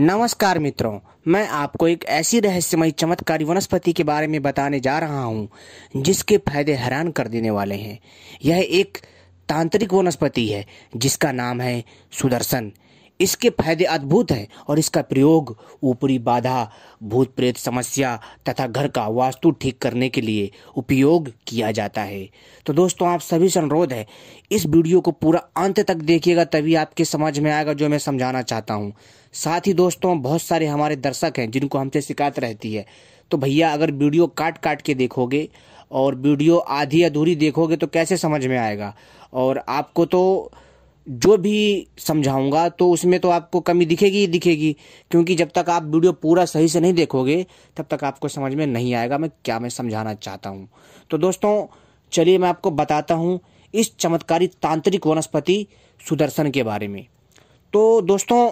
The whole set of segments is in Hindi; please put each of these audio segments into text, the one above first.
नमस्कार मित्रों मैं आपको एक ऐसी रहस्यमय चमत्कारी वनस्पति के बारे में बताने जा रहा हूं जिसके फायदे हैरान कर देने वाले हैं यह एक तांत्रिक वनस्पति है जिसका नाम है सुदर्शन इसके फायदे अद्भुत हैं और इसका प्रयोग ऊपरी बाधा भूत प्रेत समस्या तथा घर का वास्तु ठीक करने के लिए उपयोग किया जाता है तो दोस्तों आप सभी से अनुरोध है इस वीडियो को पूरा अंत तक देखिएगा तभी आपके समझ में आएगा जो मैं समझाना चाहता हूँ साथ ही दोस्तों बहुत सारे हमारे दर्शक हैं जिनको हमसे शिकायत रहती है तो भैया अगर वीडियो काट काट के देखोगे और वीडियो आधी अधूरी देखोगे तो कैसे समझ में आएगा और आपको तो जो भी समझाऊंगा तो उसमें तो आपको कमी दिखेगी ही दिखेगी क्योंकि जब तक आप वीडियो पूरा सही से नहीं देखोगे तब तक आपको समझ में नहीं आएगा मैं क्या मैं समझाना चाहता हूँ तो दोस्तों चलिए मैं आपको बताता हूँ इस चमत्कारी तांत्रिक वनस्पति सुदर्शन के बारे में तो दोस्तों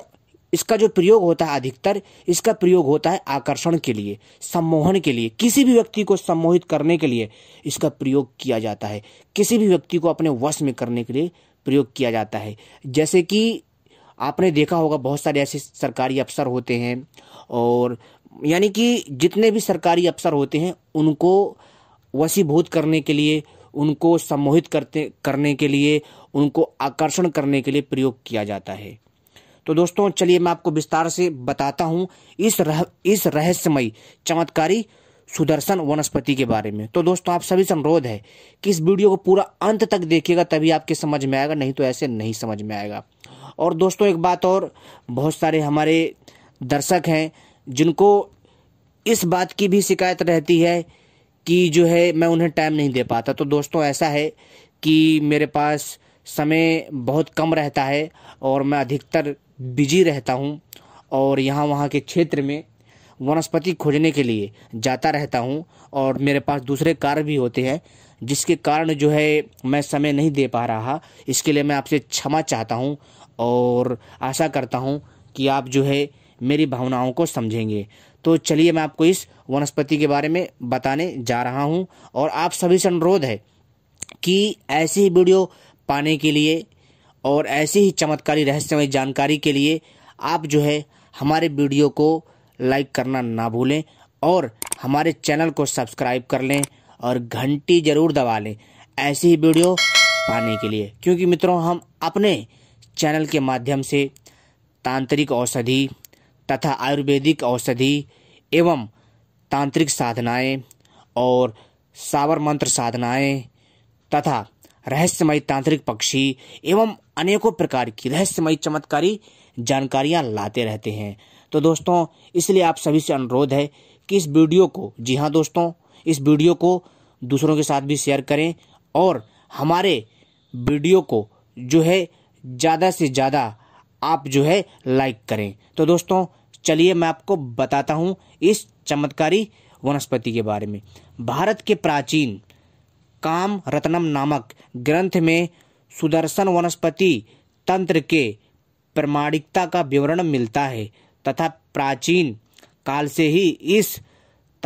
इसका जो प्रयोग होता है अधिकतर इसका प्रयोग होता है आकर्षण के लिए सम्मोहन के लिए किसी भी व्यक्ति को सम्मोहित करने के लिए इसका प्रयोग किया जाता है किसी भी व्यक्ति को अपने वश में करने के लिए प्रयोग किया जाता है जैसे कि आपने देखा होगा बहुत सारे ऐसे सरकारी अफसर होते हैं और यानी कि जितने भी सरकारी अफसर होते हैं उनको वसीभूत करने के लिए उनको सम्मोहित करते करने के लिए उनको आकर्षण करने के लिए प्रयोग किया जाता है तो दोस्तों चलिए मैं आपको विस्तार से बताता हूँ इस रह, इस रहस्यमयी चमत्कारी सुदर्शन वनस्पति के बारे में तो दोस्तों आप सभी से अनुरोध है कि इस वीडियो को पूरा अंत तक देखिएगा तभी आपके समझ में आएगा नहीं तो ऐसे नहीं समझ में आएगा और दोस्तों एक बात और बहुत सारे हमारे दर्शक हैं जिनको इस बात की भी शिकायत रहती है कि जो है मैं उन्हें टाइम नहीं दे पाता तो दोस्तों ऐसा है कि मेरे पास समय बहुत कम रहता है और मैं अधिकतर बिजी रहता हूँ और यहाँ वहाँ के क्षेत्र में वनस्पति खोजने के लिए जाता रहता हूँ और मेरे पास दूसरे कार्य भी होते हैं जिसके कारण जो है मैं समय नहीं दे पा रहा इसके लिए मैं आपसे क्षमा चाहता हूँ और आशा करता हूँ कि आप जो है मेरी भावनाओं को समझेंगे तो चलिए मैं आपको इस वनस्पति के बारे में बताने जा रहा हूँ और आप सभी से अनुरोध है कि ऐसी वीडियो पाने के लिए और ऐसी ही चमत्कारी रहस्यमय जानकारी के लिए आप जो है हमारे वीडियो को लाइक करना ना भूलें और हमारे चैनल को सब्सक्राइब कर लें और घंटी ज़रूर दबा लें ऐसी ही वीडियो पाने के लिए क्योंकि मित्रों हम अपने चैनल के माध्यम से तांत्रिक औषधि तथा आयुर्वेदिक औषधि एवं तांत्रिक साधनाएं और सावर मंत्र साधनाएं तथा रहस्यमय तांत्रिक पक्षी एवं अनेकों प्रकार की रहस्यमय चमत्कारी जानकारियां लाते रहते हैं तो दोस्तों इसलिए आप सभी से अनुरोध है कि इस वीडियो को जी हाँ दोस्तों इस वीडियो को दूसरों के साथ भी शेयर करें और हमारे वीडियो को जो है ज़्यादा से ज़्यादा आप जो है लाइक करें तो दोस्तों चलिए मैं आपको बताता हूँ इस चमत्कारी वनस्पति के बारे में भारत के प्राचीन काम रत्नम नामक ग्रंथ में सुदर्शन वनस्पति तंत्र के प्रमाणिकता का विवरण मिलता है तथा प्राचीन काल से ही इस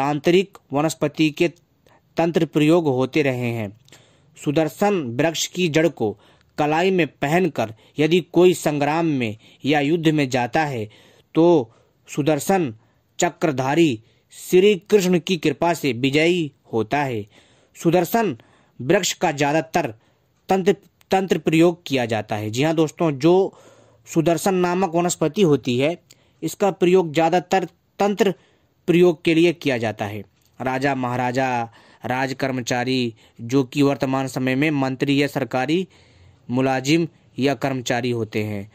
तांत्रिक वनस्पति के तंत्र प्रयोग होते रहे हैं सुदर्शन वृक्ष की जड़ को कलाई में पहनकर यदि कोई संग्राम में या युद्ध में जाता है तो सुदर्शन चक्रधारी श्री कृष्ण की कृपा से विजयी होता है सुदर्शन वृक्ष का ज़्यादातर तंत्र तंत्र प्रयोग किया जाता है जी हाँ दोस्तों जो सुदर्शन नामक वनस्पति होती है इसका प्रयोग ज़्यादातर तंत्र प्रयोग के लिए किया जाता है राजा महाराजा राज कर्मचारी जो कि वर्तमान समय में मंत्री या सरकारी मुलाजिम या कर्मचारी होते हैं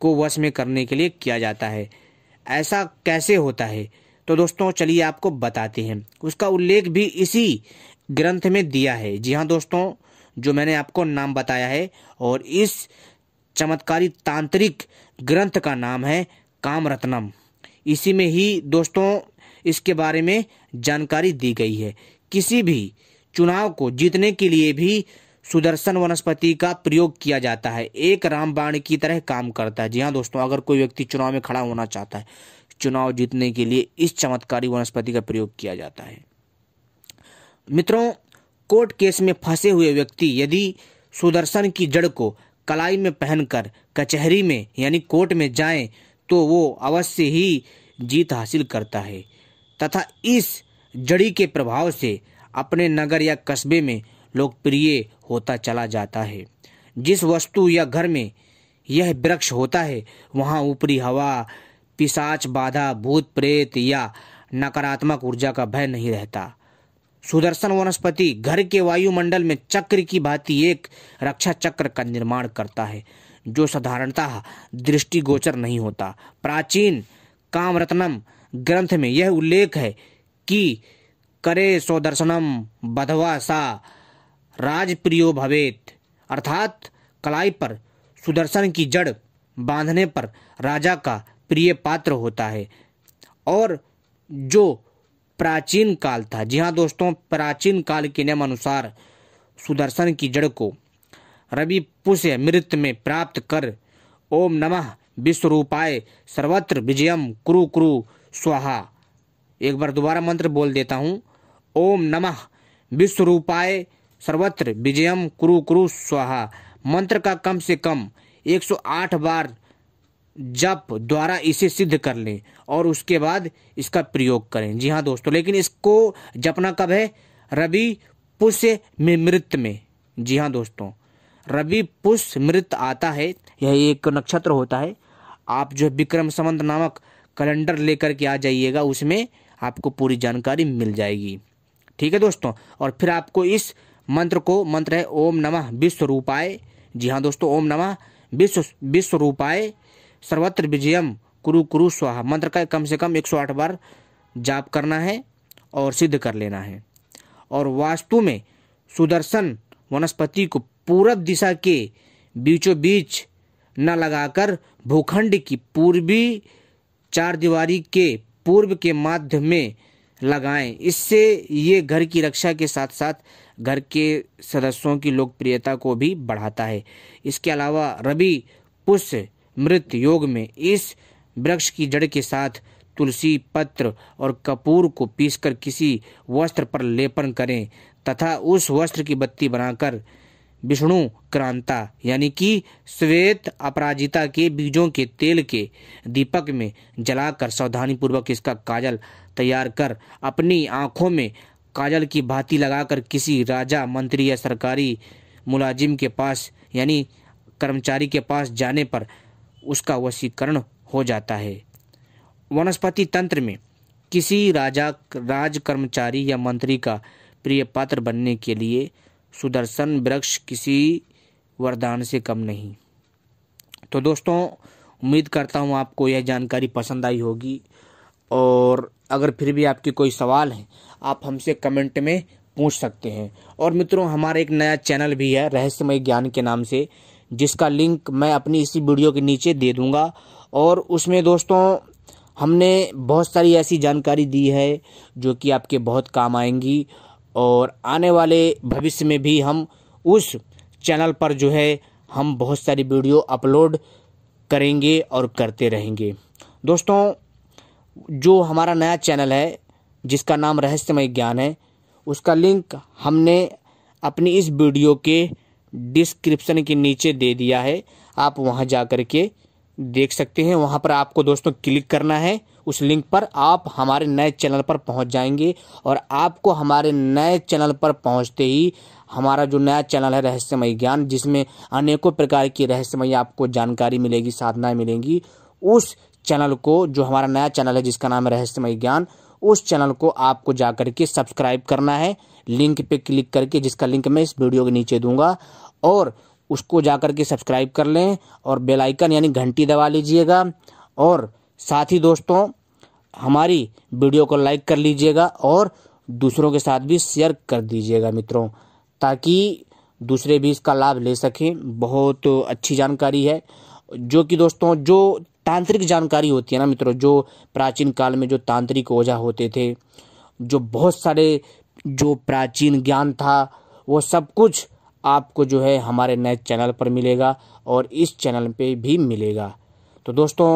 को वश में करने के लिए किया जाता है ऐसा कैसे होता है तो दोस्तों चलिए आपको बताते हैं उसका उल्लेख भी इसी ग्रंथ में दिया है जी हाँ दोस्तों जो मैंने आपको नाम बताया है और इस चमत्कारी तांत्रिक ग्रंथ का नाम है कामरत्नम इसी में ही दोस्तों इसके बारे में जानकारी दी गई है किसी भी चुनाव को जीतने के लिए भी सुदर्शन वनस्पति का प्रयोग किया जाता है एक रामबाण की तरह काम करता है जी हाँ दोस्तों अगर कोई व्यक्ति चुनाव में खड़ा होना चाहता है चुनाव जीतने के लिए इस चमत्कारी वनस्पति का प्रयोग किया जाता है मित्रों कोर्ट केस में फंसे हुए व्यक्ति यदि सुदर्शन की जड़ को कलाई में पहनकर कचहरी में यानी कोर्ट में जाएं तो वो अवश्य ही जीत हासिल करता है तथा इस जड़ी के प्रभाव से अपने नगर या कस्बे में लोकप्रिय होता चला जाता है जिस वस्तु या घर में यह वृक्ष होता है वहाँ ऊपरी हवा पिशाच बाधा भूत प्रेत या नकारात्मक ऊर्जा का भय नहीं रहता सुदर्शन वनस्पति घर के वायुमंडल में चक्र की भांति एक रक्षा चक्र का निर्माण करता है जो साधारणतः दृष्टिगोचर नहीं होता प्राचीन कामरत्नम ग्रंथ में यह उल्लेख है कि करे सौदर्शनम बधवा सा राजप्रियो भवेत अर्थात कलाई पर सुदर्शन की जड़ बांधने पर राजा का प्रिय पात्र होता है और जो प्राचीन काल था जी हाँ दोस्तों प्राचीन काल के नियम अनुसार सुदर्शन की जड़ को रवि पुष्य मृत में प्राप्त कर ओम नमः विश्व रूपाय सर्वत्र विजयम कुरु कुरु स्वाहा एक बार दोबारा मंत्र बोल देता हूँ ओम नमः विश्व रूपाय सर्वत्र विजयम कुरु कुरु स्वाहा मंत्र का कम से कम 108 बार जप द्वारा इसे सिद्ध कर लें और उसके बाद इसका प्रयोग करें जी हाँ दोस्तों लेकिन इसको जपना कब है रवि पुष्य मृत में जी हाँ दोस्तों रवि पुष्य मृत आता है यह एक नक्षत्र होता है आप जो विक्रम संबंध नामक कैलेंडर लेकर के आ जाइएगा उसमें आपको पूरी जानकारी मिल जाएगी ठीक है दोस्तों और फिर आपको इस मंत्र को मंत्र है ओम नमः विश्व रूपाए जी हाँ दोस्तों ओम नमः विश्व विश्व रूपाय सर्वत्र विजयम कुरु कुरु स्वाहा मंत्र का कम से कम आठ बार जाप करना है और सिद्ध कर लेना है और वास्तु में सुदर्शन वनस्पति को पूरब दिशा के बीचों बीच न लगाकर भूखंड की पूर्वी चार दीवारी के पूर्व के माध्यम में लगाएं इससे ये घर की रक्षा के साथ साथ घर के सदस्यों की लोकप्रियता को भी बढ़ाता है इसके अलावा रवि पुष्य मृत योग में इस वृक्ष की जड़ के साथ तुलसी पत्र और कपूर को पीसकर किसी वस्त्र पर लेपन करें तथा उस वस्त्र की बत्ती बनाकर विष्णु क्रांता यानी कि श्वेत अपराजिता के बीजों के तेल के दीपक में जलाकर सावधानीपूर्वक इसका काजल तैयार कर अपनी आंखों में काजल की भांति लगाकर किसी राजा मंत्री या सरकारी मुलाजिम के पास यानी कर्मचारी के पास जाने पर उसका वशीकरण हो जाता है वनस्पति तंत्र में किसी राजा राज कर्मचारी या मंत्री का प्रिय पात्र बनने के लिए सुदर्शन वृक्ष किसी वरदान से कम नहीं तो दोस्तों उम्मीद करता हूँ आपको यह जानकारी पसंद आई होगी और अगर फिर भी आपके कोई सवाल हैं आप हमसे कमेंट में पूछ सकते हैं और मित्रों हमारा एक नया चैनल भी है रहस्यमय ज्ञान के नाम से जिसका लिंक मैं अपनी इसी वीडियो के नीचे दे दूँगा और उसमें दोस्तों हमने बहुत सारी ऐसी जानकारी दी है जो कि आपके बहुत काम आएंगी और आने वाले भविष्य में भी हम उस चैनल पर जो है हम बहुत सारी वीडियो अपलोड करेंगे और करते रहेंगे दोस्तों जो हमारा नया चैनल है जिसका नाम रहस्यमय ज्ञान है उसका लिंक हमने अपनी इस वीडियो के डिस्क्रिप्शन के नीचे दे दिया है आप वहाँ जा कर के देख सकते हैं वहाँ पर आपको दोस्तों क्लिक करना है उस लिंक पर आप हमारे नए चैनल पर पहुँच जाएंगे और आपको हमारे नए चैनल पर पहुँचते ही हमारा जो नया चैनल है रहस्यमय ज्ञान जिसमें अनेकों प्रकार की रहस्यमय आपको जानकारी मिलेगी साधनाएँ मिलेंगी उस चैनल को जो हमारा नया चैनल है जिसका नाम है रहस्यमय ज्ञान उस चैनल को आपको जा के सब्सक्राइब करना है लिंक पे क्लिक करके जिसका लिंक मैं इस वीडियो के नीचे दूंगा और उसको जा के सब्सक्राइब कर लें और बेल आइकन यानी घंटी दबा लीजिएगा और साथ ही दोस्तों हमारी वीडियो को लाइक कर लीजिएगा और दूसरों के साथ भी शेयर कर दीजिएगा मित्रों ताकि दूसरे भी इसका लाभ ले सकें बहुत अच्छी जानकारी है जो कि दोस्तों जो तांत्रिक जानकारी होती है ना मित्रों जो प्राचीन काल में जो तांत्रिक ओझा होते थे जो बहुत सारे जो प्राचीन ज्ञान था वो सब कुछ आपको जो है हमारे नए चैनल पर मिलेगा और इस चैनल पे भी मिलेगा तो दोस्तों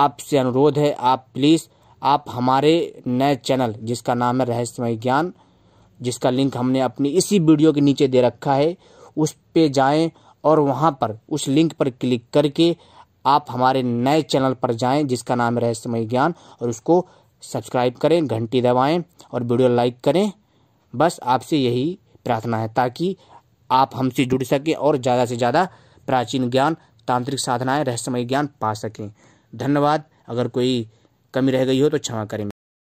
आपसे अनुरोध है आप प्लीज़ आप हमारे नए चैनल जिसका नाम है रहस्यमय ज्ञान जिसका लिंक हमने अपनी इसी वीडियो के नीचे दे रखा है उस पे जाएं और वहाँ पर उस लिंक पर क्लिक करके आप हमारे नए चैनल पर जाएं जिसका नाम है रहस्यमय ज्ञान और उसको सब्सक्राइब करें घंटी दबाएं और वीडियो लाइक करें बस आपसे यही प्रार्थना है ताकि आप हमसे जुड़ सकें और ज़्यादा से ज़्यादा प्राचीन ज्ञान तांत्रिक साधनाएं रहस्यमय ज्ञान पा सकें धन्यवाद अगर कोई कमी रह गई हो तो क्षमा करें